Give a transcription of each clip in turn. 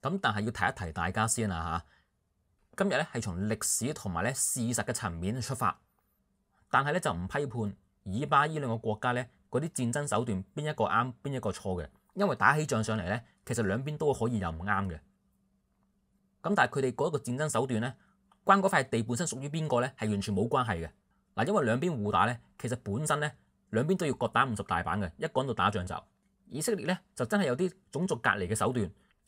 咁但係要提一提大家先啦嚇，今日咧係從歷史同埋咧事實嘅層面出發，但係咧就唔批判以巴依兩個國家咧嗰啲戰爭手段邊一個啱邊一個錯嘅，因為打起仗上嚟咧，其實兩邊都可以又唔啱嘅。咁但係佢哋嗰一個戰爭手段咧，關嗰塊地本身屬於邊個咧，係完全冇關係嘅嗱。因為兩邊互打咧，其實本身咧兩邊都要各打五十大板嘅，一講到打仗就以色列咧就真係有啲種族隔離嘅手段。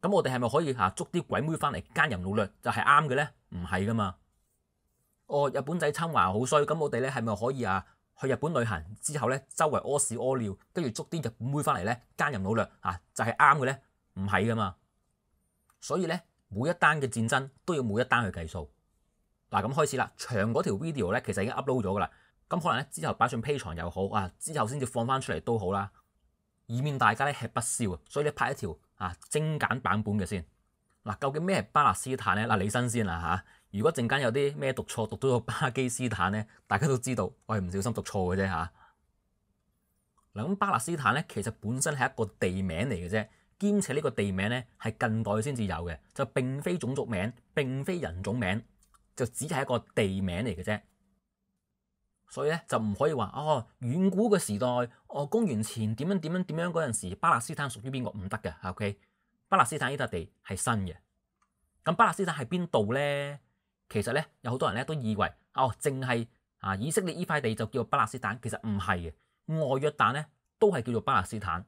咁我哋係咪可以吓捉啲鬼妹翻嚟奸淫掳掠就係啱嘅咧？唔係噶嘛。哦，日本仔侵華好衰，咁我哋咧係咪可以啊去日本旅行之後咧，周圍屙屎屙尿，跟住捉啲日本妹翻嚟咧奸淫掳掠啊，就係啱嘅咧？唔係噶嘛。所以咧，每一單嘅戰爭都要每一單去計數。嗱，咁開始啦，長嗰條 video 咧其實已經 upload 咗噶啦。咁可能咧之後擺上披床又好啊，之後先至放翻出嚟都好啦，以免大家咧吃不消啊。所以咧拍一條。啊，精簡版本嘅先。嗱，究竟咩係巴勒斯坦咧？嗱，李生先啦嚇。如果陣間有啲咩讀錯，讀到個巴基斯坦咧，大家都知道我係唔小心讀錯嘅啫嚇。嗱咁巴勒斯坦咧，其實本身係一個地名嚟嘅啫，兼且呢個地名咧係近代先至有嘅，就並非種族名，並非人種名，就只係一個地名嚟嘅啫。所以咧就唔可以話哦遠古嘅時代哦公元前點樣點樣點樣嗰陣時巴勒斯坦屬於邊個唔得嘅，O.K. 巴勒斯坦呢笪地係新嘅。咁巴勒斯坦喺邊度咧？其實咧有好多人咧都以為哦，淨係啊以色列呢塊地就叫做巴勒斯坦，其實唔係嘅。外約旦咧都係叫做巴勒斯坦，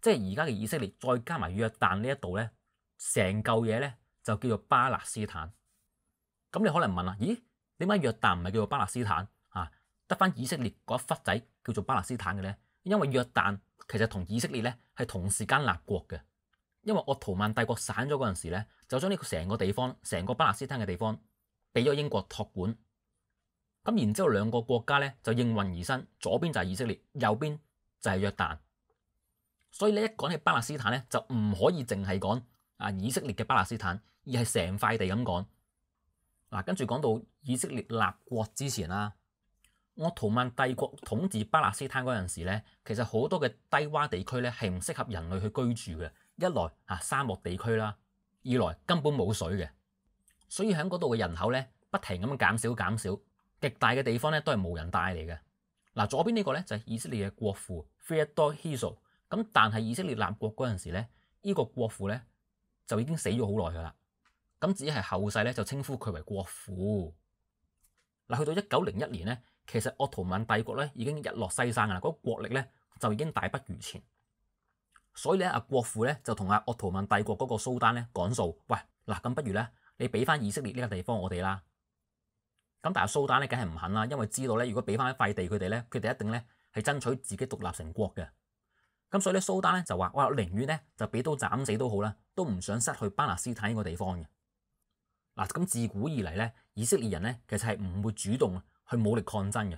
即係而家嘅以色列再加埋約旦呢一度咧，成嚿嘢咧就叫做巴勒斯坦。咁你可能問啦，咦點解約旦唔係叫做巴勒斯坦？得翻以色列嗰一忽仔叫做巴勒斯坦嘅咧，因為約旦其實同以色列咧係同時間立國嘅。因為鄂圖曼帝國散咗嗰陣時咧，就將呢個成個地方、成個巴勒斯坦嘅地方俾咗英國托管。咁然之後兩個國家咧就應運而生，左邊就係以色列，右邊就係約旦。所以咧一講起巴勒斯坦咧就唔可以淨係講啊以色列嘅巴勒斯坦，而係成塊地咁講嗱。跟住講到以色列立國之前啦。我圖曼帝國統治巴勒斯坦嗰陣時咧，其實好多嘅低洼地區咧係唔適合人類去居住嘅。一來啊，沙漠地區啦，二來根本冇水嘅，所以喺嗰度嘅人口咧不停咁減少減少。極大嘅地方咧都係無人帶嚟嘅。嗱左邊呢個咧就係以色列嘅國父 Fedor h e s e l 咁但係以色列立國嗰陣時咧，呢個國父咧就已經死咗好耐噶啦。咁只係後世咧就稱呼佢為國父。嗱去到一九零一年咧。其實鄂圖曼帝國咧已經日落西山㗎啦，嗰個國力咧就已經大不如前，所以咧阿國父咧就同阿鄂圖曼帝國嗰個蘇丹咧講數，喂嗱咁不如咧你俾翻以色列呢個地方我哋啦。咁但係蘇丹咧梗係唔肯啦，因為知道咧如果俾翻一塊地佢哋咧，佢哋一定咧係爭取自己獨立成國嘅。咁所以咧蘇丹咧就話：，哇寧願咧就俾刀斬死都好啦，都唔想失去巴勒斯坦呢個地方嘅。嗱咁自古以嚟咧，以色列人咧其實係唔會主動。去武力抗爭嘅，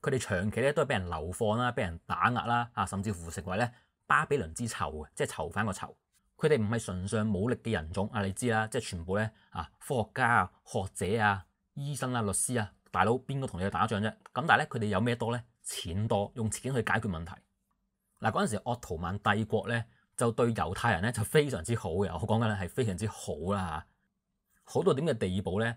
佢哋長期咧都係俾人流放啦，俾人打壓啦，啊，甚至乎成為咧巴比倫之囚嘅，即係囚犯個囚。佢哋唔係純粹武力嘅人種，啊，你知啦，即係全部咧啊，科學家啊、學者啊、醫生啊、律師啊、大佬邊個同你去打仗啫？咁但係咧，佢哋有咩多咧？錢多，用錢去解決問題。嗱，嗰陣時奧圖曼帝國咧就對猶太人咧就非常之好嘅，我講緊咧係非常之好啦嚇，好到點嘅地步咧？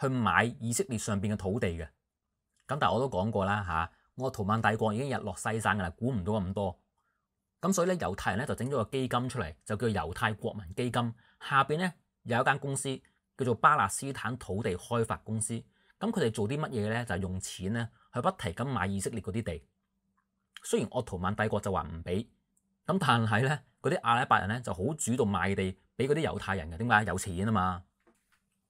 去買以色列上面嘅土地嘅，咁但係我都講過啦嚇，我圖曼帝國已經日落西山噶啦，估唔到咁多，咁所以咧猶太人咧就整咗個基金出嚟，就叫猶太國民基金，下面咧有一間公司叫做巴勒斯坦土地開發公司，咁佢哋做啲乜嘢呢？就是、用錢咧去不提金買以色列嗰啲地，雖然我圖曼帝國就話唔俾，咁但係呢，嗰啲阿拉伯人呢就好主動賣地俾嗰啲猶太人嘅，點解？有錢啊嘛！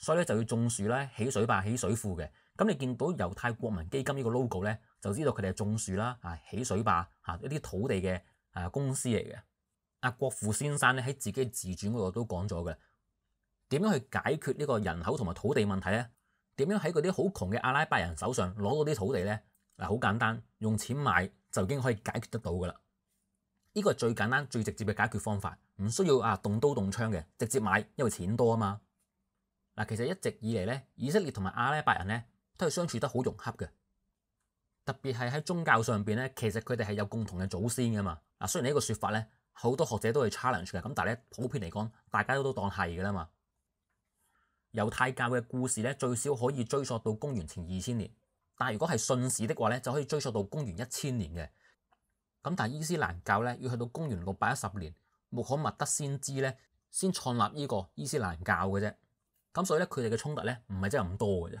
所以咧就要種樹啦，起水坝、起水庫嘅。咁你見到猶太國民基金呢個 logo 咧，就知道佢哋係種樹啦，啊起水坝，啊一啲土地嘅誒公司嚟嘅。阿國富先生咧喺自己自傳嗰度都講咗嘅，點樣去解決呢個人口同埋土地問題咧？點樣喺嗰啲好窮嘅阿拉伯人手上攞到啲土地咧？嗱，好簡單，用錢買就已經可以解決得到噶啦。呢個最簡單、最直接嘅解決方法，唔需要啊動刀動槍嘅，直接買，因為錢多啊嘛。嗱，其實一直以嚟咧，以色列同埋阿拉伯人咧都係相處得好融洽嘅。特別係喺宗教上邊咧，其實佢哋係有共同嘅祖先噶嘛。嗱，雖然呢個說法咧，好多學者都係 challenge 嘅，咁但係咧普遍嚟講，大家都都當係嘅啦嘛。猶太教嘅故事咧，最少可以追溯到公元前二千年，但係如果係信史的話咧，就可以追溯到公元一千年嘅。咁但係伊斯蘭教咧，要去到公元六百一十年穆罕默德先知咧，先創立呢個伊斯蘭教嘅啫。咁所以咧，佢哋嘅衝突咧，唔係真係咁多嘅啫。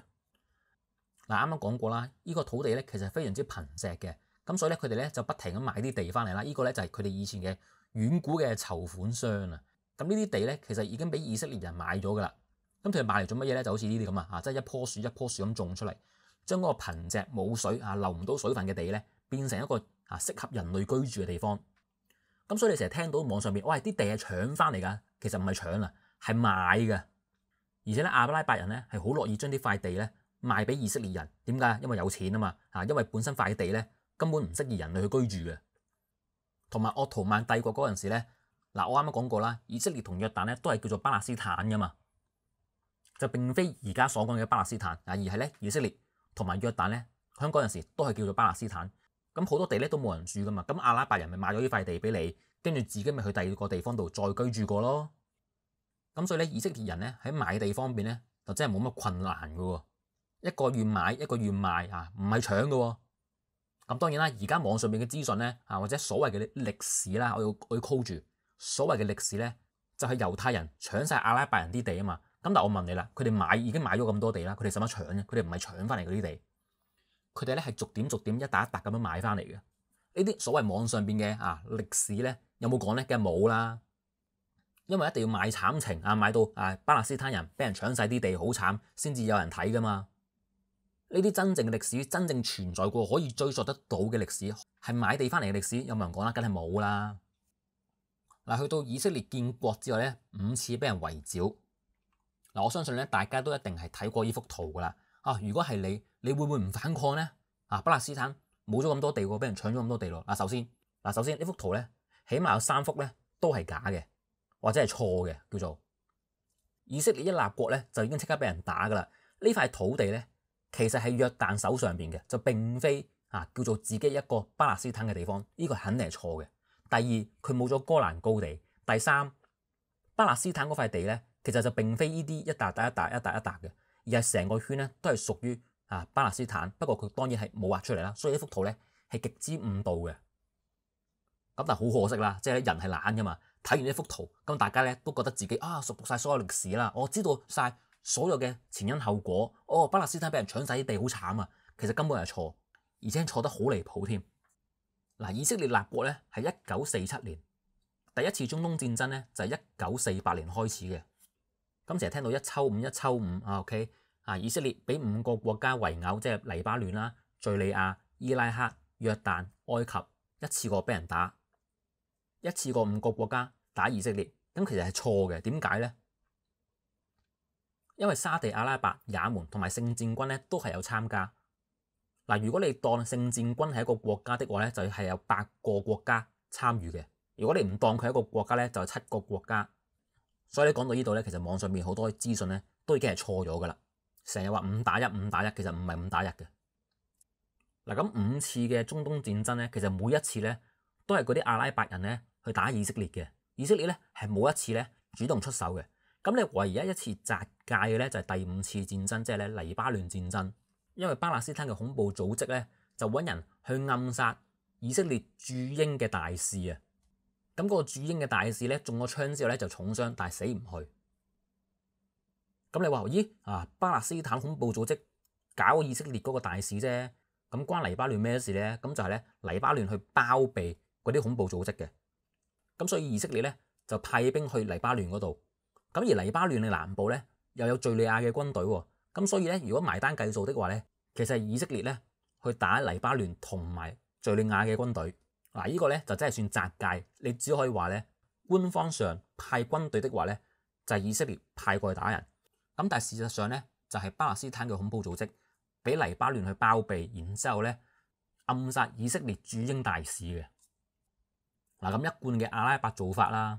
嗱，啱啱講過啦，呢個土地咧其實非常之貧瘠嘅。咁所以咧，佢哋咧就不停咁買啲地翻嚟啦。呢個咧就係佢哋以前嘅遠古嘅籌款商啊。咁呢啲地咧其實已經俾以色列人買咗噶啦。咁佢哋買嚟做乜嘢咧？就好似呢啲咁啊，即係一棵樹一棵樹咁種出嚟，將嗰個貧瘠冇水啊流唔到水分嘅地咧，變成一個啊適合人類居住嘅地方。咁所以你成日聽到網上面，喂啲地係搶翻嚟㗎，其實唔係搶啊，係買㗎。而且咧，伯拉伯人咧係好樂意將啲塊地咧賣俾以色列人。點解？因為有錢啊嘛嚇，因為本身塊地咧根本唔適宜人類去居住嘅。同埋，奧圖曼帝國嗰陣時咧，嗱，我啱啱講過啦，以色列同約旦咧都係叫做巴勒斯坦噶嘛，就並非而家所講嘅巴勒斯坦啊，而係咧以色列同埋約旦咧，喺嗰陣時都係叫做巴勒斯坦。咁好多地咧都冇人住噶嘛，咁阿拉伯人咪買咗呢塊地俾你，跟住自己咪去第二個地方度再居住過咯。咁所以咧，以色列人咧喺買地方面咧，就真係冇乜困難嘅喎。一個願買，一個願賣啊，唔係搶嘅。咁當然啦，而家網上面嘅資訊咧啊，或者所謂嘅歷史啦，我要我要 call 住所謂嘅歷史咧，就係猶太人搶晒阿拉伯人啲地啊嘛。咁但我問你啦，佢哋買已經買咗咁多地啦，佢哋使乜搶嘅？佢哋唔係搶翻嚟嗰啲地，佢哋咧係逐點逐點一沓一沓咁樣買翻嚟嘅。呢啲所謂網上邊嘅啊歷史咧，有冇講咧？梗係冇啦。因為一定要買慘情啊，買到啊巴勒斯坦人俾人搶晒啲地，好慘，先至有人睇㗎嘛。呢啲真正嘅歷史，真正存在過可以追溯得到嘅歷史，係買地翻嚟嘅歷史，有冇人講啦？梗係冇啦。嗱，去到以色列建國之後咧，五次俾人圍剿嗱。我相信咧，大家都一定係睇過依幅圖㗎啦。啊，如果係你，你會唔會唔反抗咧？啊，巴勒斯坦冇咗咁多地喎，俾人搶咗咁多地咯。嗱，首先嗱，首先呢幅圖咧，起碼有三幅咧都係假嘅。或者系错嘅，叫做以色列一立国咧，就已经即刻俾人打噶啦。呢块土地咧，其实系约旦手上边嘅，就并非啊叫做自己一个巴勒斯坦嘅地方。呢个肯定系错嘅。第二，佢冇咗戈兰高地。第三，巴勒斯坦嗰块地咧，其实就并非呢啲一笪笪、一笪、一笪、一笪嘅，而系成个圈咧都系属于啊巴勒斯坦。不过佢当然系冇画出嚟啦，所以呢幅图咧系极之误导嘅。咁但系好可惜啦，即系人系懒噶嘛。睇完呢幅圖，咁大家咧都覺得自己啊熟讀晒所有歷史啦，我知道晒所有嘅前因後果。哦，巴勒斯坦俾人搶晒啲地，好慘啊！其實根本係錯，而且錯得好離譜添。嗱，以色列立國咧係一九四七年，第一次中東戰爭咧就係一九四八年開始嘅。咁成日聽到一抽五一抽五啊，O K 啊，以色列俾五個國家圍毆，即係黎巴嫩啦、敘利亞、伊拉克、約旦、埃及，一次過俾人打。一次過五個國家打以色列，咁其實係錯嘅。點解呢？因為沙地阿拉伯、也門同埋聖戰軍咧都係有參加。嗱，如果你當聖戰軍係一個國家的話咧，就係有八個國家參與嘅。如果你唔當佢係一個國家咧，就七個國家。所以你講到呢度咧，其實網上面好多資訊咧都已經係錯咗噶啦。成日話五打一、五打一，其實唔係五打一嘅。嗱，咁五次嘅中東戰爭咧，其實每一次咧都係嗰啲阿拉伯人咧。去打以色列嘅，以色列咧係冇一次咧主動出手嘅。咁你唯一一次襲界嘅咧就係第五次戰爭，即係咧黎巴嫩戰爭。因為巴勒斯坦嘅恐怖組織咧就揾人去暗殺以色列駐英嘅大使啊。咁嗰個駐英嘅大使咧中咗槍之後咧就重傷，但係死唔去。咁你話咦啊巴勒斯坦恐怖組織搞以色列嗰個大使啫，咁關黎巴嫩咩事咧？咁就係咧黎巴嫩去包庇嗰啲恐怖組織嘅。咁所以以色列咧就派兵去黎巴嫩嗰度，咁而黎巴嫩嘅南部咧又有敘利亞嘅軍隊喎，咁所以咧如果埋單計數的話咧，其實以色列咧去打黎巴嫩同埋敘利亞嘅軍隊，嗱呢個咧就真係算雜界，你只可以話咧官方上派軍隊的話咧就係以色列派過去打人，咁但系事實上咧就係巴勒斯坦嘅恐怖組織俾黎巴嫩去包庇，然之後咧暗殺以色列驻英大使嘅。嗱咁，一貫嘅阿拉伯做法啦，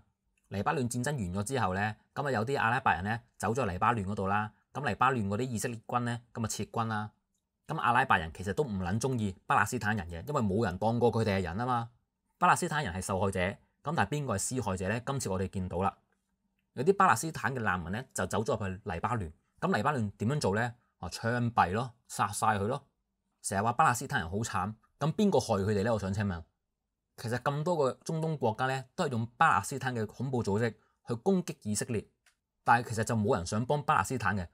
黎巴嫩戰爭完咗之後咧，咁啊有啲阿拉伯人咧走咗黎巴嫩嗰度啦，咁黎巴嫩嗰啲以色列軍咧咁啊撤軍啦，咁阿拉伯人其實都唔撚中意巴勒斯坦人嘅，因為冇人當過佢哋係人啊嘛，巴勒斯坦人係受害者，咁但係邊個係施害者咧？今次我哋見到啦，有啲巴勒斯坦嘅難民咧就走咗入去黎巴嫩，咁黎巴嫩點樣做咧？啊槍斃咯，殺晒佢咯，成日話巴勒斯坦人好慘，咁邊個害佢哋咧？我想請問。其实咁多个中东国家咧，都系用巴勒斯坦嘅恐怖组织去攻击以色列，但系其实就冇人想帮巴勒斯坦嘅。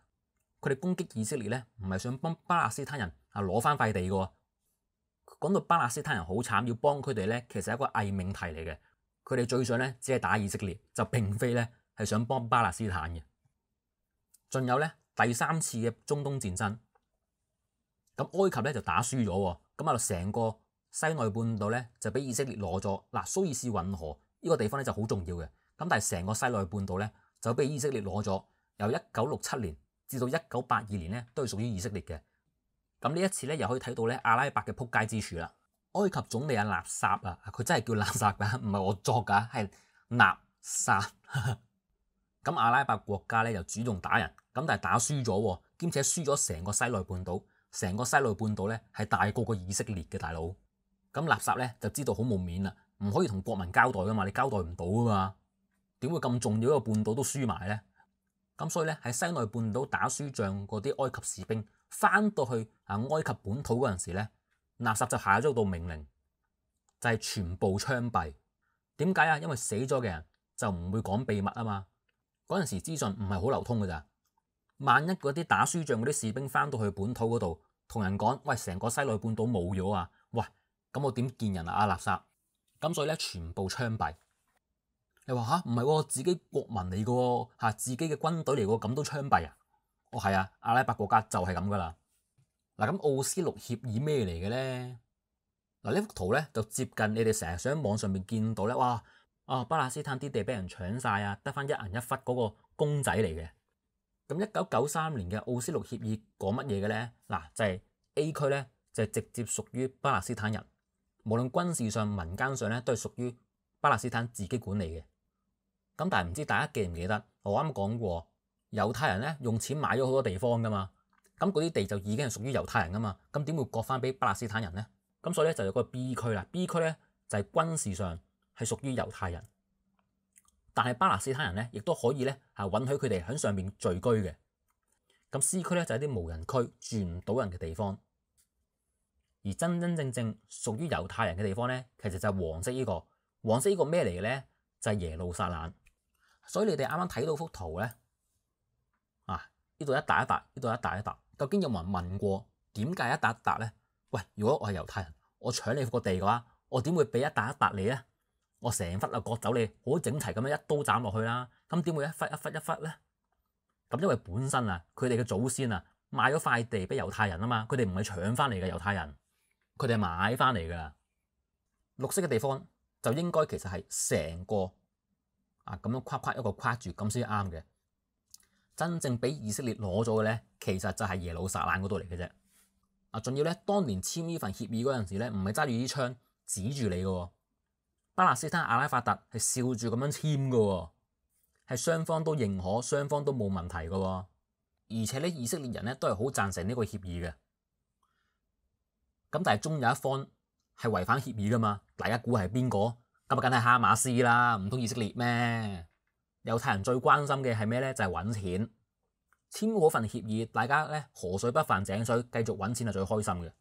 佢哋攻击以色列咧，唔系想帮巴勒斯坦人啊攞翻块地嘅。讲到巴勒斯坦人好惨，要帮佢哋咧，其实系一个伪命题嚟嘅。佢哋最想咧，只系打以色列，就并非咧系想帮巴勒斯坦嘅。仲有咧，第三次嘅中东战争，咁埃及咧就打输咗，咁啊成个。西奈半岛咧就俾以色列攞咗嗱苏伊士运河呢个地方咧就好重要嘅，咁但系成个西奈半岛咧就俾以色列攞咗，由一九六七年至到一九八二年咧都系属于以色列嘅。咁呢一次咧又可以睇到咧阿拉伯嘅扑街之处啦。埃及总理阿纳萨啊，佢真系叫垃圾噶，唔系我作噶，系垃圾。咁阿拉伯国家咧又主动打人，咁但系打输咗，兼且输咗成个西奈半岛，成个西奈半岛咧系大过个以色列嘅大佬。咁垃圾咧就知道好冇面啦，唔可以同国民交代噶嘛，你交代唔到噶嘛，点会咁重要一個半岛都输埋咧？咁所以咧喺西奈半岛打输仗嗰啲埃及士兵翻到去啊埃及本土嗰阵时咧，垃圾就下咗道命令，就系全部枪毙。点解啊？因为死咗嘅人就唔会讲秘密啊嘛。嗰阵时资讯唔系好流通噶咋。万一嗰啲打输仗嗰啲士兵翻到去本土嗰度，同人讲喂，成个西奈半岛冇咗啊，喂！咁我點見人啊？阿垃圾咁，所以咧全部槍斃。你話吓唔係喎？自己國民嚟個喎自己嘅軍隊嚟個，咁都槍斃啊？哦，係啊，阿拉伯國家就係咁噶啦。嗱，咁《奧斯陆協議》咩嚟嘅咧？嗱，呢幅圖咧就接近你哋成日想网網上面見到咧。哇！啊，巴勒斯坦啲地俾人搶晒啊，得翻一人一忽嗰個公仔嚟嘅。咁一九九三年嘅《奧斯陆協議》講乜嘢嘅咧？嗱，就係 A 區咧，就係直接屬於巴勒斯坦人。無論軍事上、民間上咧，都係屬於巴勒斯坦自己管理嘅。咁但係唔知大家記唔記得我啱講過，猶太人咧用錢買咗好多地方噶嘛，咁嗰啲地就已經係屬於猶太人噶嘛，咁點會割翻俾巴勒斯坦人咧？咁所以咧就有個 B 區啦。B 區咧就係軍事上係屬於猶太人，但係巴勒斯坦人咧亦都可以咧係允許佢哋喺上面聚居嘅。咁 C 區咧就係啲無人區，住唔到人嘅地方。而真真正正屬於猶太人嘅地方咧，其實就係黃色呢個黃色呢個咩嚟嘅咧？就係耶路撒冷。所以你哋啱啱睇到幅圖咧，啊，呢度一笪一笪，呢度一笪一笪。究竟有冇人問過點解一笪一笪咧？喂，如果我係猶太人，我搶你個地嘅話，我點會俾一笪一笪你咧？我成忽啊割走你，好整齊咁樣一刀斬落去啦。咁點會一忽一忽一忽咧？咁因為本身啊，佢哋嘅祖先啊買咗塊地俾猶太人啊嘛，佢哋唔係搶翻嚟嘅猶太人。佢哋買翻嚟㗎，綠色嘅地方就應該其實係成個啊咁樣框框一個框住，咁先啱嘅。真正俾以色列攞咗嘅咧，其實就係耶路撒冷嗰度嚟嘅啫。啊，仲要咧，當年簽呢份協議嗰陣時咧，唔係揸住啲槍指住你嘅，巴勒斯坦阿拉法特係笑住咁樣簽嘅，係雙方都認可，雙方都冇問題嘅，而且咧以色列人咧都係好贊成呢個協議嘅。咁但係中有一方係違反協議噶嘛？大家估係邊個？咁梗係哈馬斯啦，唔通以色列咩？猶太人最關心嘅係咩咧？就係揾錢。簽嗰份協議，大家咧河水不犯井水，繼續揾錢係最開心嘅。咁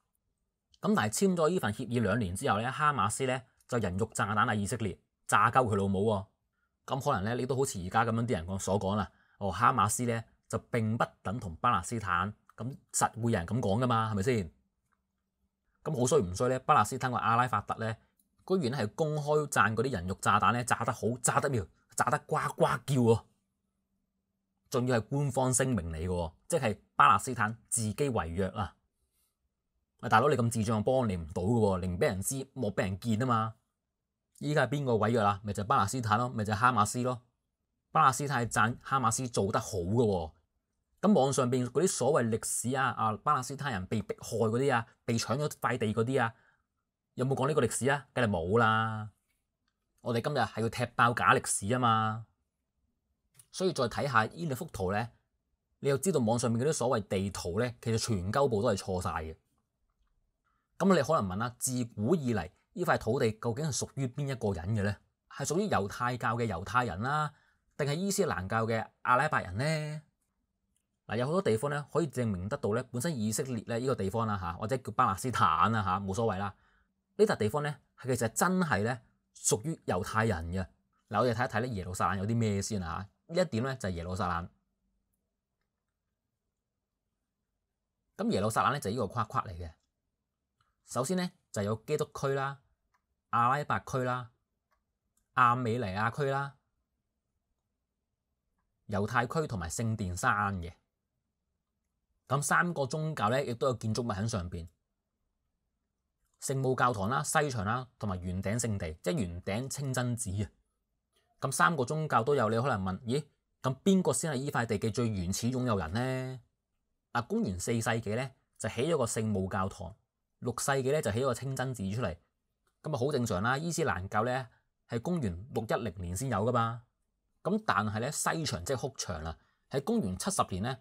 但係簽咗呢份協議兩年之後咧，哈馬斯咧就人肉炸彈啊！以色列炸鳩佢老母喎。咁可能咧，你都好似而家咁樣啲人講所講啦。哦，哈馬斯咧就並不等同巴勒斯坦。咁實會有人咁講噶嘛？係咪先？咁好衰唔衰咧？巴勒斯坦个阿拉法特咧，居然係系公開讚嗰啲人肉炸彈咧炸得好，炸得妙，炸得呱呱叫喎，仲要係官方聲明嚟嘅，即係巴勒斯坦自己違約啊！喂，大佬，你咁智障，我幫你唔到嘅喎，寧俾人知，莫俾人見啊嘛！依家邊個違約啦？咪就巴勒斯坦咯，咪就哈馬斯咯。巴勒斯坦讚哈馬斯做得好嘅喎。咁網上邊嗰啲所謂歷史啊，啊巴勒斯坦人被迫害嗰啲啊，被搶咗塊地嗰啲啊，有冇講呢個歷史啊？梗係冇啦！我哋今日係要踢爆假歷史啊嘛，所以再睇下呢兩幅圖咧，你又知道網上面嗰啲所謂地圖咧，其實全鳩部都係錯晒嘅。咁你可能問啦，自古以嚟呢塊土地究竟係屬於邊一個人嘅咧？係屬於猶太教嘅猶太人啦，定係伊斯蘭教嘅阿拉伯人咧？嗱，有好多地方咧，可以證明得到咧，本身以色列咧呢個地方啦嚇，或者叫巴勒斯坦啦嚇，冇所謂啦。呢笪地方咧，其實真係咧屬於猶太人嘅。嗱，我哋睇一睇咧耶路撒冷有啲咩先啊？呢一點咧就係耶路撒冷。咁耶路撒冷咧就呢個框框嚟嘅。首先咧就有基督區啦、阿拉伯區啦、亞美尼亞區啦、猶太區同埋聖殿山嘅。咁三個宗教咧，亦都有建築物喺上邊。聖母教堂啦、西牆啦，同埋圓頂聖地，即係圓頂清真寺啊。咁三個宗教都有。你可能問：咦，咁邊個先係呢塊地嘅最原始擁有人咧？啊，公元四世紀咧就起咗個聖母教堂，六世紀咧就起咗個清真寺出嚟。咁啊，好正常啦。伊斯蘭教咧係公元六一零年先有噶嘛。咁但係咧，西牆即係哭牆啦，喺公元七十年咧。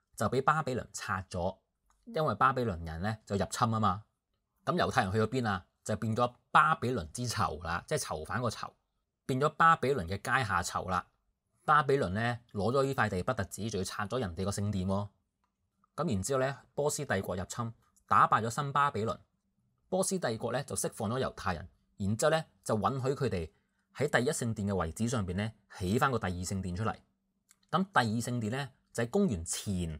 就俾巴比倫拆咗，因為巴比倫人咧就入侵啊嘛。咁猶太人去咗邊啊？就變咗巴比倫之囚啦，即係囚犯個囚，變咗巴比倫嘅階下囚啦。巴比倫咧攞咗呢塊地不特止，仲要拆咗人哋個聖殿喎。咁然之後咧，波斯帝國入侵，打敗咗新巴比倫。波斯帝國咧就釋放咗猶太人，然之後咧就允許佢哋喺第一聖殿嘅位置上边咧起翻個第二聖殿出嚟。咁第二聖殿咧就喺公元前。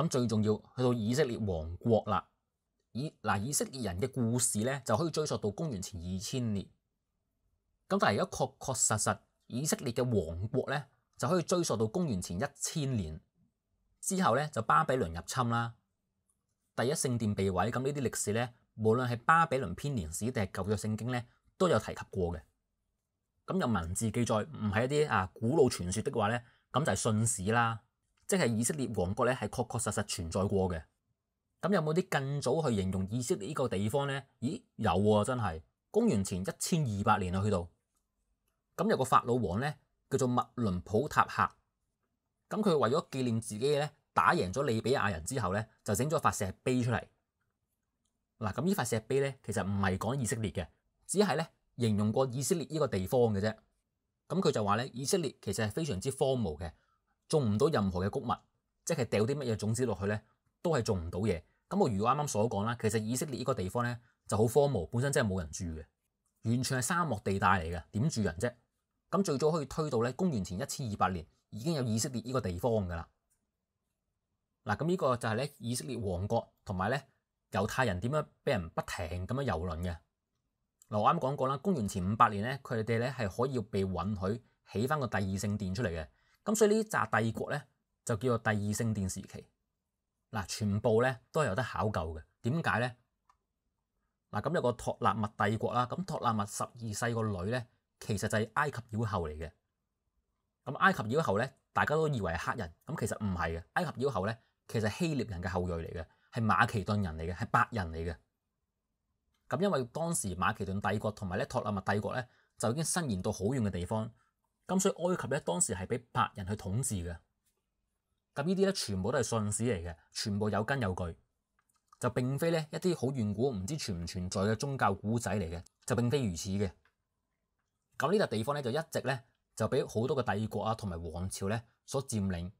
咁最重要去到以色列王国啦，以嗱以色列人嘅故事咧就可以追溯到公元前二千年。咁但系而家确确实实以色列嘅王国咧就可以追溯到公元前一千年之后咧就巴比伦入侵啦，第一圣殿被毁。咁呢啲历史咧无论系巴比伦编年史定系旧约圣经咧都有提及过嘅。咁有文字记载唔系一啲啊古老传说的话咧，咁就系信史啦。即係以色列王國咧，係確確實實存在過嘅。咁有冇啲更早去形容以色列呢個地方呢？咦，有喎，真係公元前一千二百年啊，去到咁有個法老王呢，叫做麥倫普塔克。咁佢為咗紀念自己呢，打贏咗利比亞人之後呢，就整咗塊石碑出嚟嗱。咁呢塊石碑呢，其實唔係講以色列嘅，只係呢形容過以色列呢個地方嘅啫。咁佢就話呢，以色列其實係非常之荒蕪嘅。种唔到任何嘅谷物，即係掉啲乜嘢種子落去咧，都係種唔到嘢。咁我如啱啱所講啦，其實以色列呢個地方咧就好荒芜，本身真係冇人住嘅，完全係沙漠地帶嚟嘅，點住人啫？咁最早可以推到咧公元前一千二百年，已經有以色列呢個地方㗎啦。嗱，咁呢個就係咧以色列王國同埋咧猶太人點樣俾人不停咁樣遊輪嘅。嗱，我啱講過啦，公元前五百年咧，佢哋咧係可以被允許起翻個第二聖殿出嚟嘅。咁所以呢扎帝國咧就叫做第二聖電視期嗱，全部咧都係有得考究嘅。點解咧？嗱咁有個托勒密帝國啦，咁托勒密十二世個女咧，其實就係埃及妖后嚟嘅。咁埃及妖后咧，大家都以為黑人，咁其實唔係嘅。埃及妖后咧，其實希臘人嘅後裔嚟嘅，係馬其頓人嚟嘅，係白人嚟嘅。咁因為當時馬其頓帝國同埋咧托勒密帝國咧，就已經伸延到好遠嘅地方。咁所以埃及咧當時係俾白人去統治嘅，咁呢啲咧全部都係信史嚟嘅，全部有根有據，就並非咧一啲好遠古唔知存唔存在嘅宗教古仔嚟嘅，就並非如此嘅。咁呢笪地方咧就一直咧就俾好多個帝國啊同埋王朝咧所佔領，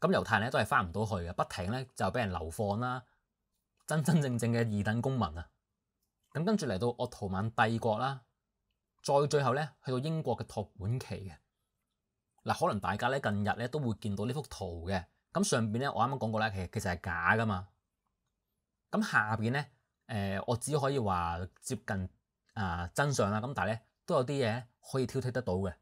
咁猶太咧都係翻唔到去嘅，不停咧就俾人流放啦，真真正正嘅二等公民啊。咁跟住嚟到奧圖曼帝國啦，再最後咧去到英國嘅托管期嘅。嗱，可能大家咧近日咧都會見到呢幅圖嘅，咁上面咧我啱啱講過咧，其實其實係假噶嘛。咁下面咧，誒我只可以話接近啊真相啦，咁但係咧都有啲嘢可以挑剔得到嘅。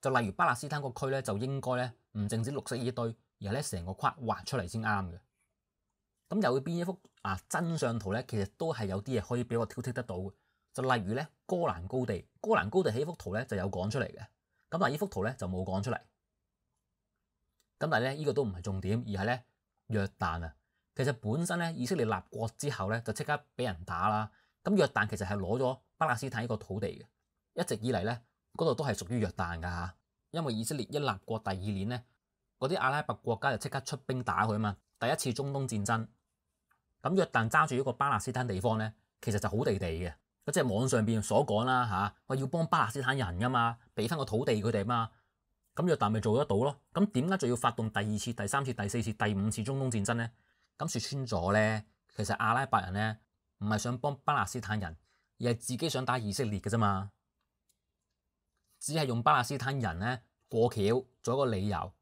就例如巴勒斯坦個區咧，就應該咧唔淨止綠色依堆，然係咧成個框畫出嚟先啱嘅。咁有邊一幅啊真相圖咧，其實都係有啲嘢可以俾我挑剔得到嘅。就例如咧哥蘭高地，哥蘭高地起幅圖咧就有講出嚟嘅。咁但系呢幅圖咧就冇講出嚟，咁但係咧呢個都唔係重點，而係咧約旦啊。其實本身咧以色列立國之後咧就即刻俾人打啦。咁約旦其實係攞咗巴勒斯坦呢個土地嘅，一直以嚟咧嗰度都係屬於約旦㗎吓。因為以色列一立國第二年咧，嗰啲阿拉伯國家就即刻出兵打佢啊嘛。第一次中東戰爭，咁約旦揸住呢個巴勒斯坦地方咧，其實就好地地嘅。即係網上邊所講啦嚇，我要幫巴勒斯坦人噶嘛，俾翻個土地佢哋嘛。咁約旦咪做得到咯？咁點解仲要發動第二次、第三次、第四次、第五次中東戰爭咧？咁説穿咗咧，其實阿拉伯人咧唔係想幫巴勒斯坦人，而係自己想打以色列嘅啫嘛。只係用巴勒斯坦人咧過橋做一個理由。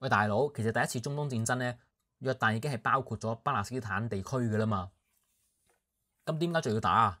喂，大佬，其實第一次中東戰爭咧，約旦已經係包括咗巴勒斯坦地區嘅啦嘛。咁點解仲要打啊？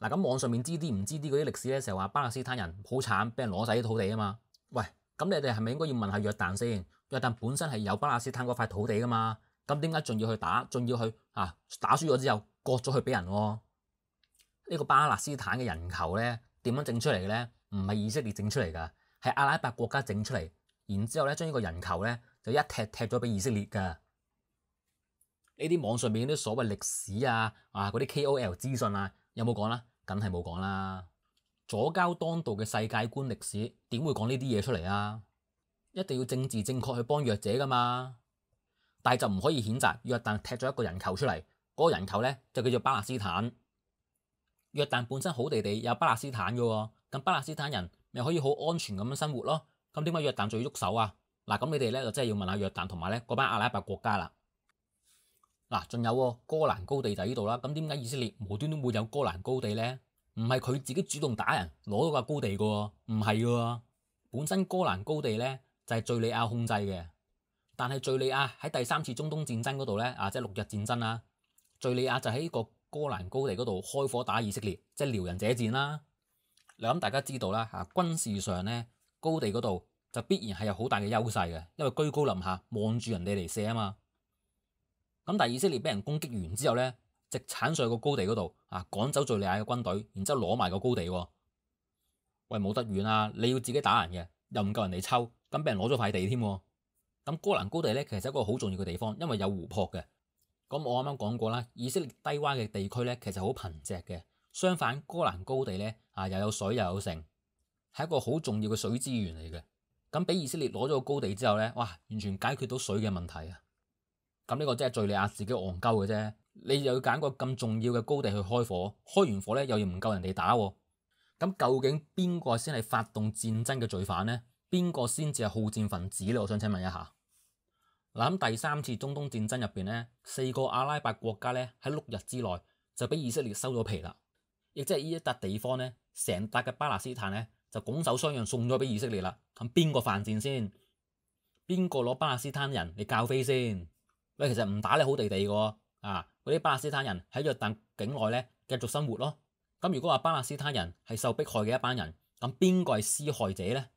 嗱，咁網上面知啲唔知啲嗰啲歷史咧，日話巴勒斯坦人好慘，俾人攞晒啲土地啊嘛。喂，咁你哋係咪應該要問下約旦先？約旦本身係有巴勒斯坦嗰塊土地噶嘛，咁點解仲要去打，仲要去啊？打輸咗之後，割咗去俾人喎。呢個巴勒斯坦嘅人球咧，點樣整出嚟嘅咧？唔係以色列整出嚟噶，係阿拉伯國家整出嚟，然之後咧將呢個人球咧就一踢踢咗俾以色列噶。呢啲網上面啲所謂歷史啊，啊嗰啲 K O L 資訊啊～有冇讲啦？梗系冇讲啦！左交当道嘅世界观历史点会讲呢啲嘢出嚟啊？一定要政治正确去帮弱者噶嘛？但系就唔可以谴责约旦踢咗一个人球出嚟，嗰个人球咧就叫做巴勒斯坦。约旦本身好地地有巴勒斯坦噶，咁巴勒斯坦人咪可以好安全咁样生活咯？咁点解约旦仲要喐手啊？嗱，咁你哋咧就真系要问下约旦同埋咧嗰班阿拉伯国家啦。嗱，仲有喎，哥蘭高地就喺呢度啦。咁點解以色列無端端會有哥蘭高地咧？唔係佢自己主動打人攞到個高地喎，唔係喎。本身哥蘭高地咧就係敍利亞控制嘅，但係敍利亞喺第三次中東戰爭嗰度咧，啊即係六日戰爭啦，敍利亞就喺個哥蘭高地嗰度開火打以色列，即係撩人者戰啦。你諗大家知道啦，嚇軍事上咧，高地嗰度就必然係有好大嘅優勢嘅，因為居高臨下望住人哋嚟射啊嘛。咁但系以色列俾人攻擊完之後咧，直鏟上去個高地嗰度啊，趕走叙利亞嘅軍隊，然之後攞埋個高地喎。喂，冇得远啊！你要自己打人嘅，又唔夠人哋抽，咁俾人攞咗塊地添。咁戈蘭高地咧其實一個好重要嘅地方，因為有湖泊嘅。咁我啱啱講過啦，以色列低洼嘅地區咧其實好貧瘠嘅，相反戈蘭高地咧啊又有水又有城，係一個好重要嘅水資源嚟嘅。咁俾以色列攞咗個高地之後咧，哇，完全解決到水嘅問題啊！咁呢个真系叙利亚自己戇鳩嘅啫。你又要揀個咁重要嘅高地去開火，開完火咧又要唔夠人哋打喎。咁究竟邊個先係發動戰爭嘅罪犯咧？邊個先至係好戰分子咧？我想請問一下。嗱，咁第三次中東戰爭入边咧，四個阿拉伯國家咧喺六日之內就俾以色列收咗皮啦，亦即係呢一笪地方咧，成笪嘅巴勒斯坦咧就拱手相讓送咗俾以色列啦。咁邊個犯戰先？邊個攞巴勒斯坦人你教飛先？喂，其實唔打你好地地個啊，嗰啲巴勒斯坦人喺約旦境內咧繼續生活咯。咁如果話巴勒斯坦人係受迫害嘅一班人，咁邊個係施害者咧？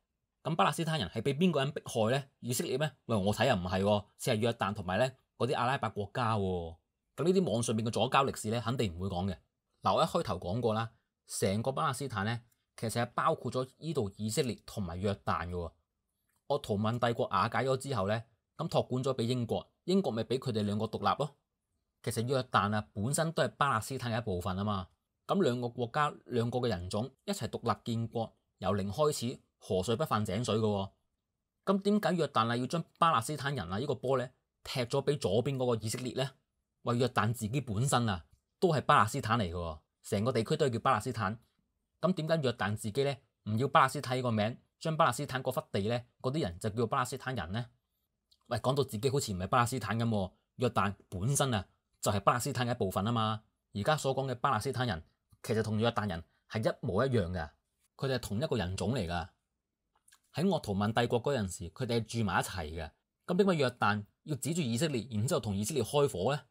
咁巴勒斯坦人係被邊個人迫害咧？以色列咩？喂，我睇又唔係喎，系約旦同埋咧嗰啲阿拉伯國家喎。咁呢啲網上面嘅左交歷史咧，肯定唔會講嘅。嗱，我一開頭講過啦，成個巴勒斯坦咧，其實係包括咗呢度以色列同埋約旦嘅。我圖文帝國瓦解咗之後咧，咁托管咗俾英國。英國咪俾佢哋兩個獨立咯，其實約旦啊本身都係巴勒斯坦嘅一部分啊嘛，咁兩個國家兩個嘅人種一齊獨立建國，由零開始，河水不犯井水嘅喎，咁點解約旦啊要將巴勒斯坦人啊呢個波咧踢咗俾左邊嗰個以色列咧？話約旦自己本身啊都係巴勒斯坦嚟嘅喎，成個地區都係叫巴勒斯坦，咁點解約旦自己咧唔要巴勒斯坦呢個名，將巴勒斯坦嗰忽地咧嗰啲人就叫巴勒斯坦人咧？喂，講到自己好似唔係巴勒斯坦咁，約旦本身啊就係巴勒斯坦嘅一部分啊嘛。而家所講嘅巴勒斯坦人其實同約旦人係一模一樣嘅，佢哋係同一個人種嚟噶。喺鄂圖曼帝國嗰陣時，佢哋係住埋一齊嘅。咁點解約旦要指住以色列，然之後同以色列開火咧？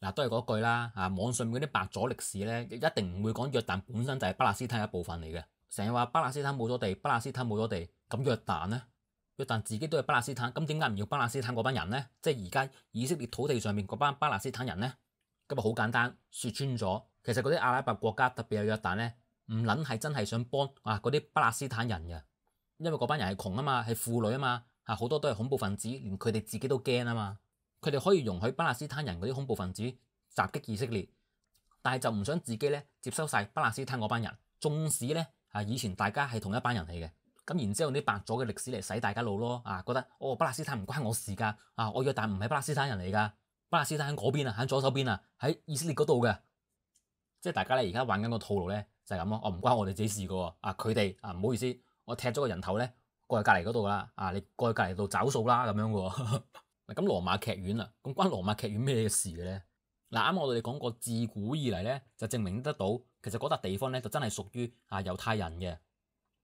嗱，都係嗰句啦啊，網上面嗰啲白左歷史咧，一定唔會講約旦本身就係巴勒斯坦一部分嚟嘅，成日話巴勒斯坦冇咗地，巴勒斯坦冇咗地，咁約旦咧？约但自己都係巴勒斯坦，咁點解唔要巴勒斯坦嗰班人呢？即係而家以色列土地上面嗰班巴勒斯坦人呢？咁啊好簡單说穿咗，其實嗰啲阿拉伯國家特別系約旦咧，唔撚係真係想幫啊嗰啲巴勒斯坦人嘅，因為嗰班人係窮啊嘛，係婦女啊嘛，嚇好多都係恐怖分子，連佢哋自己都驚啊嘛，佢哋可以容許巴勒斯坦人嗰啲恐怖分子襲擊以色列，但係就唔想自己咧接收晒巴勒斯坦嗰班人，縱使咧啊以前大家係同一班人嚟嘅。咁然之後啲白咗嘅歷史嚟洗大家腦咯，啊覺得哦，巴基斯坦唔關我事㗎，啊我約旦唔係巴基斯坦人嚟㗎，巴基斯坦喺嗰邊啊，喺左手邊啊，喺以色列嗰度嘅，即係大家咧而家玩緊個套路咧就係咁咯，哦唔關我哋自己事㗎喎，啊佢哋啊唔好意思，我踢咗個人頭咧，過去隔離嗰度啦，啊你過去隔離度找數啦咁樣喎，咁羅馬劇院啊，咁關羅馬劇院咩事嘅咧？嗱啱我哋講過自古以嚟咧就證明得到，其實嗰笪地方咧就真係屬於啊猶太人嘅。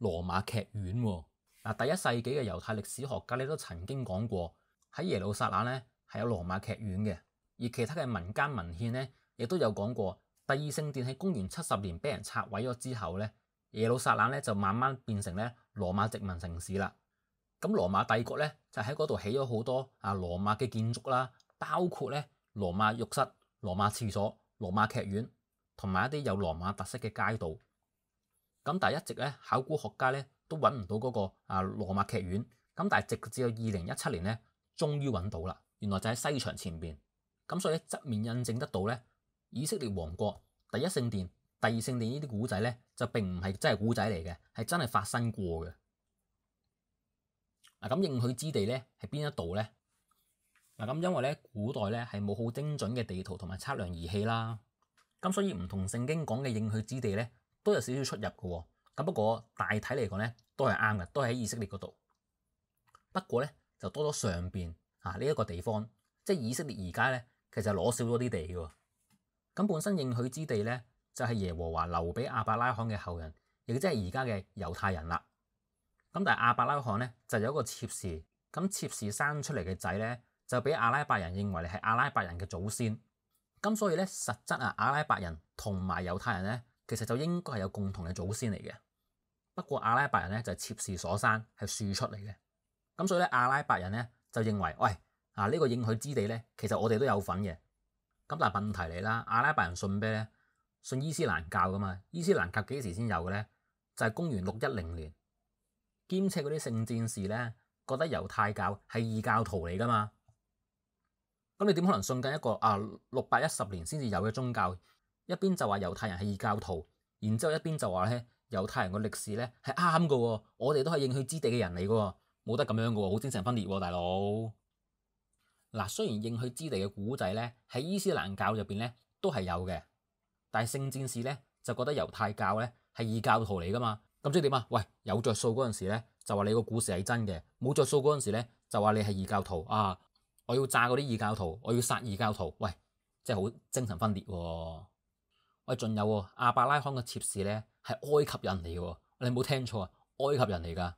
羅馬劇院嗱第一世紀嘅猶太歷史學家咧都曾經講過喺耶路撒冷咧係有羅馬劇院嘅，而其他嘅民間文獻咧亦都有講過，第二聖殿喺公元七十年俾人拆毀咗之後咧，耶路撒冷咧就慢慢變成咧羅馬殖民城市啦。咁羅馬帝國咧就喺嗰度起咗好多啊羅馬嘅建築啦，包括咧羅馬浴室、羅馬廁所、羅馬劇院同埋一啲有羅馬特色嘅街道。咁但係一直咧，考古學家咧都揾唔到嗰個啊羅馬劇院。咁但係直至到二零一七年咧，終於揾到啦。原來就喺西牆前邊。咁所以側面印證得到咧，以色列王國第一聖殿、第二聖殿呢啲古仔咧，就並唔係真係古仔嚟嘅，係真係發生過嘅。嗱咁應許之地咧係邊一度咧？嗱咁因為咧古代咧係冇好精准嘅地圖同埋測量儀器啦。咁所以唔同聖經講嘅應許之地咧。都有少少出入嘅喎，咁不過大體嚟講咧都係啱嘅，都喺以色列嗰度。不過咧就多咗上邊啊呢一個地方，即係以色列而家咧其實攞少咗啲地嘅。咁本身應許之地咧就係耶和華留俾阿伯拉罕嘅後人，亦即係而家嘅猶太人啦。咁但係亞伯拉罕咧就有一個妾侍，咁妾侍生出嚟嘅仔咧就俾阿拉伯人認為係阿拉伯人嘅祖先。咁所以咧實質啊，阿拉伯人同埋猶太人咧。其實就應該係有共同嘅祖先嚟嘅，不過阿拉伯人咧就係妾事所山係庶出嚟嘅，咁所以咧阿拉伯人咧就認為，喂啊呢個應許之地咧，其實我哋都有份嘅，咁但係問題嚟啦，阿拉伯人信咩咧？信伊斯蘭教噶嘛？伊斯蘭教幾時先有嘅咧？就係公元六一零年，兼且嗰啲聖戰士咧覺得猶太教係異教徒嚟噶嘛，咁你點可能信緊一個啊六百一十年先至有嘅宗教？一邊就話猶太人係異教徒，然之後一邊就話咧猶太人個歷史咧係啱嘅喎。我哋都係應許之地嘅人嚟嘅喎，冇得咁樣嘅喎，好精神分裂喎，大佬嗱。雖然應許之地嘅古仔咧喺伊斯蘭教入邊咧都係有嘅，但係聖戰士咧就覺得猶太教咧係異教徒嚟噶嘛。咁即係點啊？喂，有着數嗰陣時咧就話你個故事係真嘅，冇着數嗰陣時咧就話你係異教徒啊！我要炸嗰啲異教徒，我要殺異教徒，喂，即係好精神分裂喎。喂，仲有阿伯拉罕嘅妾侍咧，系埃及人嚟嘅，你冇聽錯，埃及人嚟噶。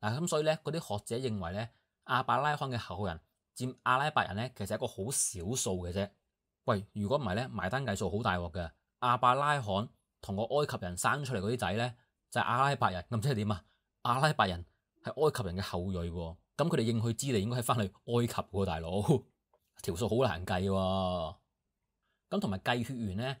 嗱咁所以咧，嗰啲學者認為咧，阿伯拉罕嘅後人佔阿拉伯人咧，其實係一個好少數嘅啫。喂，如果唔係咧，埋單計數好大鑊嘅。阿伯拉罕同個埃及人生出嚟嗰啲仔咧，就係阿拉伯人，咁即係點啊？阿拉伯人係埃及人嘅後裔喎，咁佢哋應去之地應該係翻去埃及喎，大佬條數好難計喎。咁同埋計血緣咧。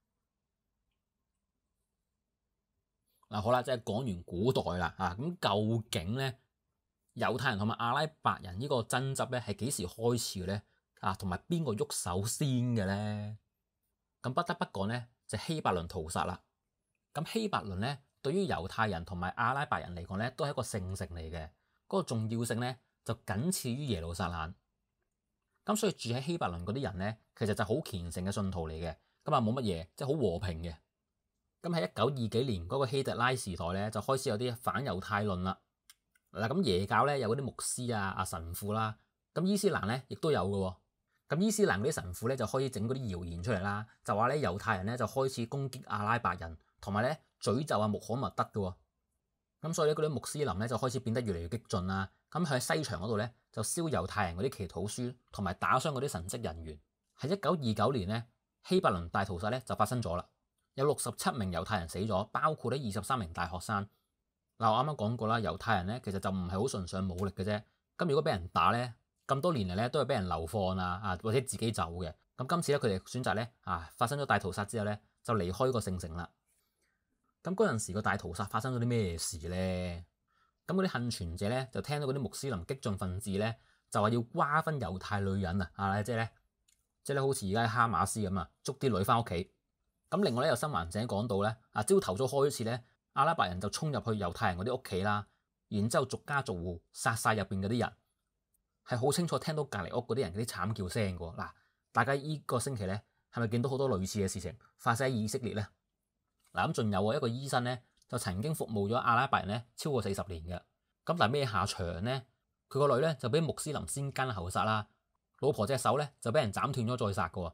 嗱，好啦，即係講完古代啦，啊，咁究竟咧猶太人同埋阿拉伯人呢個爭執咧係幾時開始嘅咧？啊，同埋邊個喐手先嘅咧？咁不得不講咧，就希伯倫屠殺啦。咁希伯倫咧，對於猶太人同埋阿拉伯人嚟講咧，都係一個聖城嚟嘅，嗰個重要性咧就仅次於耶路撒冷。咁所以住喺希伯倫嗰啲人咧，其實就好虔誠嘅信徒嚟嘅，咁啊冇乜嘢，即係好和平嘅。咁喺一九二幾年嗰個希特拉時代咧，就開始有啲反猶太論啦。嗱咁耶教咧有嗰啲牧師啊、阿神父啦，咁伊斯蘭咧亦都有嘅。咁伊斯蘭嗰啲神父咧就開始整嗰啲謠言出嚟啦，就話咧猶太人咧就開始攻擊阿拉伯人，同埋咧嘴咒啊、穆罕默德嘅。咁所以咧嗰啲穆斯林咧就開始變得越嚟越激進啦。咁喺西牆嗰度咧就燒猶太人嗰啲祈禱書，同埋打傷嗰啲神職人員。喺一九二九年咧希伯倫大屠殺咧就發生咗啦。有六十七名犹太人死咗，包括咧二十三名大学生。嗱，我啱啱讲过啦，犹太人咧其实就唔系好崇尚武力嘅啫。咁如果俾人打咧，咁多年嚟咧都系俾人流放啊，啊或者自己走嘅。咁今次咧佢哋选择咧啊发生咗大屠杀之后咧就离开个圣城啦。咁嗰阵时个大屠杀发生咗啲咩事咧？咁嗰啲幸存者咧就听到嗰啲穆斯林激进分子咧就话要瓜分犹太女人啊啊，即系咧即系咧好似而家喺哈马斯咁啊，捉啲女翻屋企。咁另外咧，有新聞整講到咧，啊朝頭早開始咧，阿拉伯人就衝入去猶太人嗰啲屋企啦，然之後逐家逐户殺晒入邊嗰啲人，係好清楚聽到隔離屋嗰啲人嗰啲慘叫聲嘅喎。嗱，大家呢個星期咧，係咪見到好多類似嘅事情發生喺以色列咧？嗱咁仲有啊，一個醫生咧就曾經服務咗阿拉伯人咧超過四十年嘅，咁但係咩下場咧？佢個女咧就俾穆斯林先奸後殺啦，老婆隻手咧就俾人斬斷咗再殺嘅喎。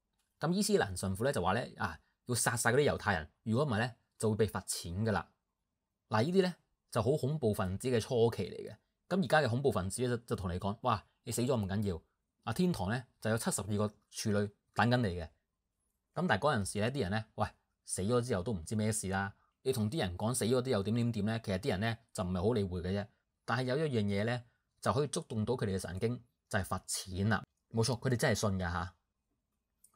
咁伊斯蘭神父咧就話咧啊，要殺晒嗰啲猶太人，如果唔係咧就會被罰錢噶啦。嗱，呢啲咧就好恐怖分子嘅初期嚟嘅。咁而家嘅恐怖分子就就同你講，哇，你死咗唔緊要，啊天堂咧就有七十二個處女等緊你嘅。咁但係嗰陣時咧啲人咧，喂死咗之後都唔知咩事啦。你同啲人講死咗啲又點點點咧，其實啲人咧就唔係好理会嘅啫。但係有一樣嘢咧就可以觸動到佢哋嘅神經，就係罰錢啦。冇錯，佢哋真係信嘅嚇。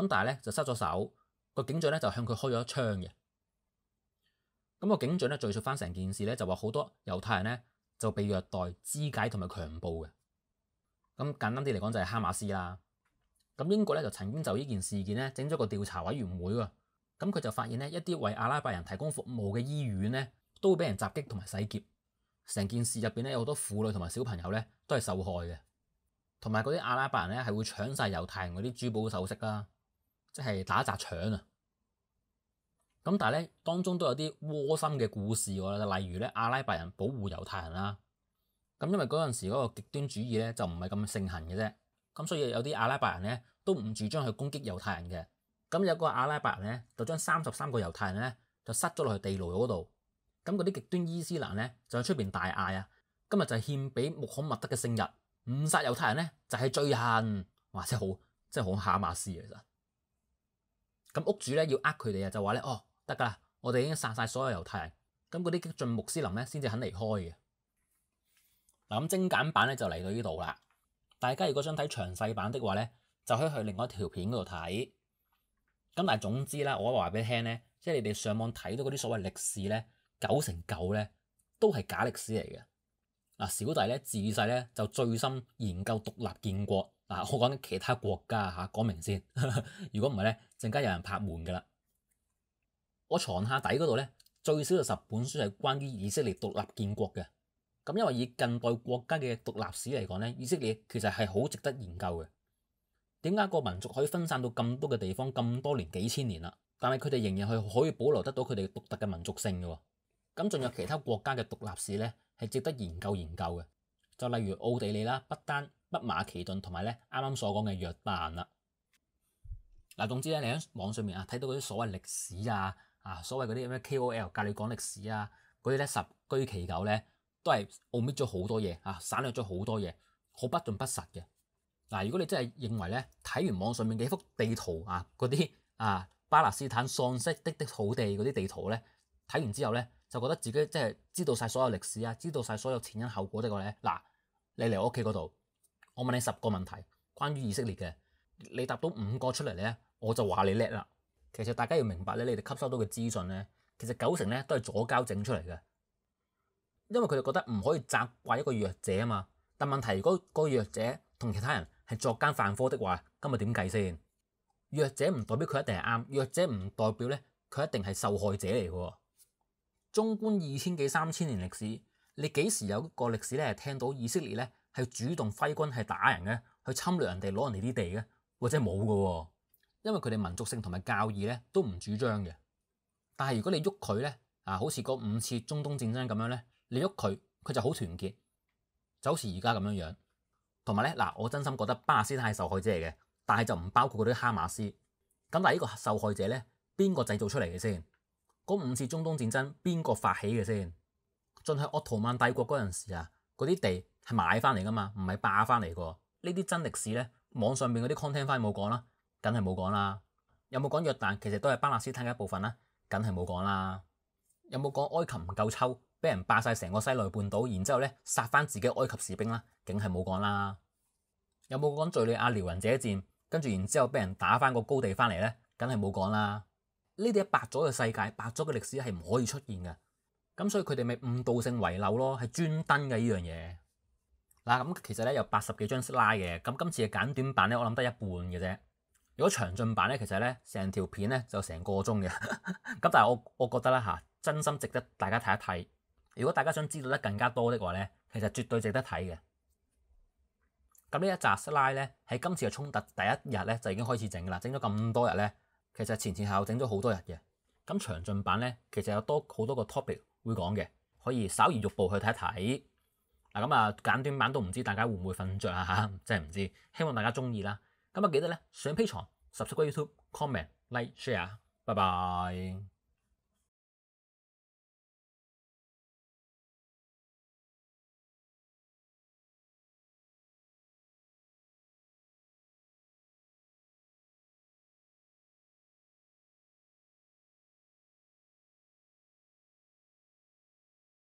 咁但係咧就失咗手，個警长咧就向佢開咗一槍嘅。咁個警长咧叙述翻成件事咧，就話好多猶太人咧就被虐待、肢解同埋強暴嘅。咁簡單啲嚟講就係哈馬斯啦。咁英國咧就曾經就呢件事件咧整咗個調查委員會喎。咁佢就發現咧一啲為阿拉伯人提供服務嘅醫院咧都會俾人襲擊同埋洗劫。成件事入边咧有好多婦女同埋小朋友咧都係受害嘅。同埋嗰啲阿拉伯人咧係會搶晒猶太人嗰啲珠寶首飾啦。即系打一扎抢啊！咁但系咧当中都有啲窝心嘅故事喎，例如咧阿拉伯人保护犹太人啦。咁因为嗰阵时嗰个极端主义咧就唔系咁盛行嘅啫，咁所以有啲阿拉伯人咧都唔主张去攻击犹太人嘅。咁有个阿拉伯人咧就将三十三个犹太人咧就塞咗落去地牢嗰度，咁嗰啲极端伊斯兰咧就喺出边大嗌啊！今日就系献俾穆罕默德嘅圣日，唔杀犹太人咧就系罪行。哇！真系好，真系好哈马斯啊！其实。咁屋主咧要呃佢哋啊，就話咧哦得㗎，我哋已經殺晒所有猶太人，咁嗰啲激進穆斯林咧先至肯離開嘅。嗱咁精簡版咧就嚟到呢度啦。大家如果想睇詳細版的話咧，就可以去另外一條片嗰度睇。咁但係總之啦，我話俾你聽咧，即係你哋上網睇到嗰啲所謂歷史咧，九成九咧都係假歷史嚟嘅。嗱，小弟咧自細咧就最深研究獨立建國。嗱，我講其他國家嚇，講明先。如果唔係咧，陣間有人拍門㗎啦。我床下底嗰度咧，最少有十本書係關於以色列獨立建國嘅。咁因為以近代國家嘅獨立史嚟講咧，以色列其實係好值得研究嘅。點解個民族可以分散到咁多嘅地方咁多年幾千年啦？但係佢哋仍然係可以保留得到佢哋獨特嘅民族性㗎喎。咁仲有其他國家嘅獨立史咧，係值得研究研究嘅。就例如奧地利啦，不丹。北馬其頓同埋咧，啱啱所講嘅約旦啦。嗱，總之咧，你喺網上面啊睇到嗰啲所謂歷史啊啊，所謂嗰啲咩 K O L 教你講歷史啊，嗰啲咧十居其九咧都係 omit 咗好多嘢啊，省略咗好多嘢，好不盡不實嘅嗱。如果你真係認為咧睇完網上面幾幅地圖啊，嗰啲啊巴勒斯坦喪失的的土地嗰啲地圖咧睇完之後咧就覺得自己即係知道晒所有歷史啊，知道晒所有前因後果的個咧嗱，你嚟我屋企嗰度。我问你十个问题，关于以色列嘅，你答到五个出嚟咧，我就话你叻啦。其实大家要明白咧，你哋吸收到嘅资讯咧，其实九成咧都系左胶整出嚟嘅，因为佢哋觉得唔可以责怪一个弱者啊嘛。但问题如果个弱者同其他人系作奸犯科的话，今日点计先？弱者唔代表佢一定系啱，弱者唔代表咧佢一定系受害者嚟嘅。中观二千几三千年历史，你几时有个历史咧系听到以色列咧？係主動揮軍係打人嘅，去侵略人哋攞人哋啲地嘅，或者冇嘅喎，因為佢哋民族性同埋教義咧都唔主張嘅。但係如果你喐佢咧啊，好似嗰五次中東戰爭咁樣咧，你喐佢佢就好團結，就好似而家咁樣樣。同埋咧嗱，我真心覺得巴勒斯坦係受害者嚟嘅，但係就唔包括嗰啲哈馬斯。咁但係呢個受害者咧邊個製造出嚟嘅先？嗰五次中東戰爭邊個發起嘅先？進去奧圖曼帝國嗰陣時啊，嗰啲地。系买翻嚟噶嘛，唔系霸翻嚟噶。呢啲真历史咧，网上面嗰啲 c o n t e n t 翻冇讲啦，梗系冇讲啦。有冇讲约旦其实都系巴勒斯坦嘅一部分啦，梗系冇讲啦。有冇讲埃及唔够抽，俾人霸晒成个西奈半岛，然之后咧杀翻自己埃及士兵啦，梗系冇讲啦。有冇讲叙利亚遼人者战，跟住然之后俾人打翻个高地翻嚟咧，梗系冇讲啦。呢啲白咗嘅世界，白咗嘅历史系唔可以出现嘅。咁所以佢哋咪误导性遗漏咯，系专登嘅呢样嘢。嗱，咁其實咧有八十幾張拉嘅，咁今次嘅簡短版咧，我諗得一半嘅啫。如果長進版咧，其實咧成條片咧就成個鐘嘅。咁但係我我覺得啦嚇，真心值得大家睇一睇。如果大家想知道得更加多的話咧，其實絕對值得睇嘅。咁呢一集拉咧喺今次嘅衝突第一日咧就已經開始整啦，整咗咁多日咧，其實前前後後整咗好多日嘅。咁長進版咧其實有多好多個 topic 會講嘅，可以稍而欲步去睇一睇。嗱咁啊，簡短版都唔知大家會唔會瞓着啊嚇，真係唔知。希望大家中意啦。咁啊，記得咧上 P 床，subscribe YouTube，comment，like，share，拜拜。